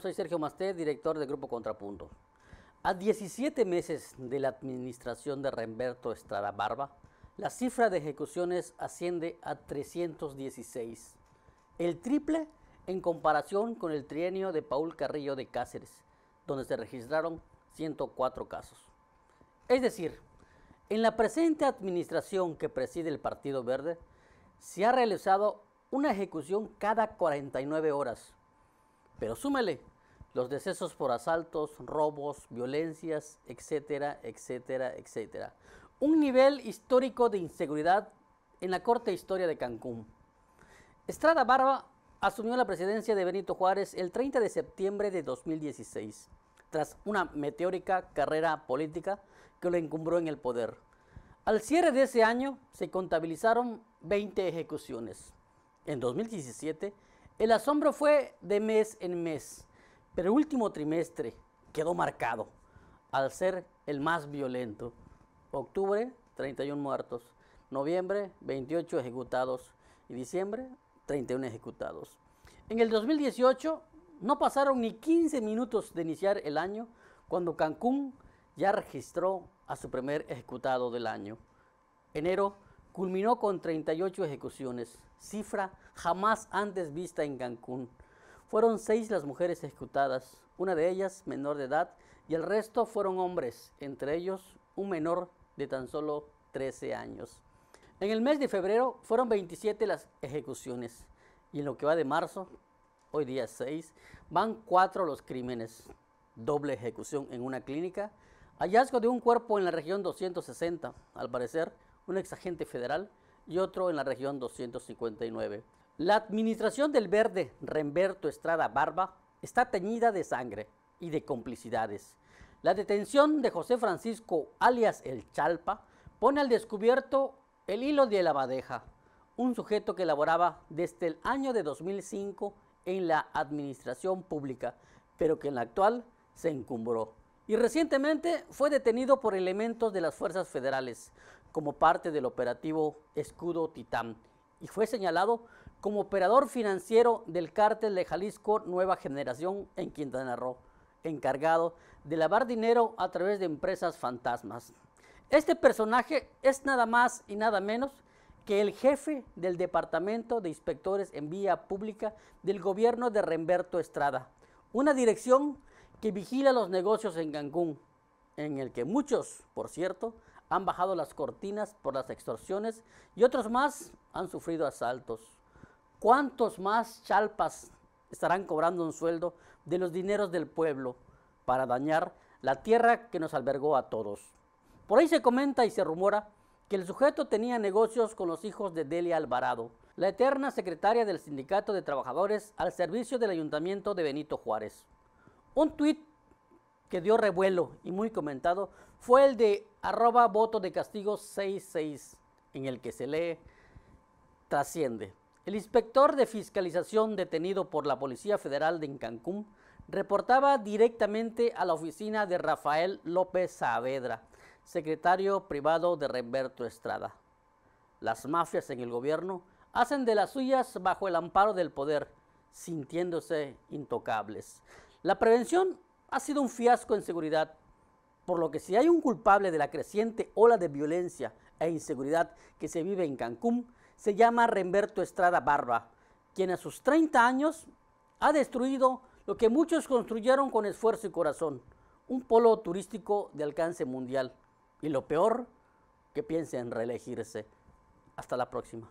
Soy Sergio Masté, director del Grupo Contrapunto. A 17 meses de la administración de Remberto Estrada Barba, la cifra de ejecuciones asciende a 316, el triple en comparación con el trienio de Paul Carrillo de Cáceres, donde se registraron 104 casos. Es decir, en la presente administración que preside el Partido Verde, se ha realizado una ejecución cada 49 horas, pero súmele los decesos por asaltos, robos, violencias, etcétera, etcétera, etcétera. Un nivel histórico de inseguridad en la corta historia de Cancún. Estrada Barba asumió la presidencia de Benito Juárez el 30 de septiembre de 2016, tras una meteórica carrera política que lo encumbró en el poder. Al cierre de ese año se contabilizaron 20 ejecuciones. En 2017, el asombro fue de mes en mes, pero el último trimestre quedó marcado al ser el más violento. Octubre, 31 muertos. Noviembre, 28 ejecutados. Y diciembre, 31 ejecutados. En el 2018 no pasaron ni 15 minutos de iniciar el año cuando Cancún ya registró a su primer ejecutado del año. Enero culminó con 38 ejecuciones, cifra jamás antes vista en Cancún. Fueron seis las mujeres ejecutadas, una de ellas menor de edad y el resto fueron hombres, entre ellos un menor de tan solo 13 años. En el mes de febrero fueron 27 las ejecuciones y en lo que va de marzo, hoy día 6, van cuatro los crímenes. Doble ejecución en una clínica, hallazgo de un cuerpo en la región 260, al parecer un exagente federal y otro en la región 259. La administración del verde Remberto Estrada Barba está teñida de sangre y de complicidades. La detención de José Francisco, alias el Chalpa, pone al descubierto el hilo de la badeja, un sujeto que laboraba desde el año de 2005 en la administración pública, pero que en la actual se encumbró. Y recientemente fue detenido por elementos de las fuerzas federales, como parte del operativo Escudo Titán y fue señalado como operador financiero del cártel de Jalisco Nueva Generación en Quintana Roo, encargado de lavar dinero a través de empresas fantasmas. Este personaje es nada más y nada menos que el jefe del Departamento de Inspectores en Vía Pública del gobierno de Remberto Estrada, una dirección que vigila los negocios en Cancún, en el que muchos, por cierto, han bajado las cortinas por las extorsiones y otros más han sufrido asaltos. ¿Cuántos más chalpas estarán cobrando un sueldo de los dineros del pueblo para dañar la tierra que nos albergó a todos? Por ahí se comenta y se rumora que el sujeto tenía negocios con los hijos de Delia Alvarado, la eterna secretaria del Sindicato de Trabajadores al servicio del Ayuntamiento de Benito Juárez. Un tuit que dio revuelo y muy comentado fue el de arroba voto de castigo 66, en el que se lee trasciende. El inspector de fiscalización detenido por la Policía Federal de Cancún reportaba directamente a la oficina de Rafael López Saavedra, secretario privado de Remberto Estrada. Las mafias en el gobierno hacen de las suyas bajo el amparo del poder, sintiéndose intocables. La prevención ha sido un fiasco en seguridad por lo que si hay un culpable de la creciente ola de violencia e inseguridad que se vive en Cancún, se llama Remberto Estrada Barba, quien a sus 30 años ha destruido lo que muchos construyeron con esfuerzo y corazón, un polo turístico de alcance mundial. Y lo peor, que piense en reelegirse. Hasta la próxima.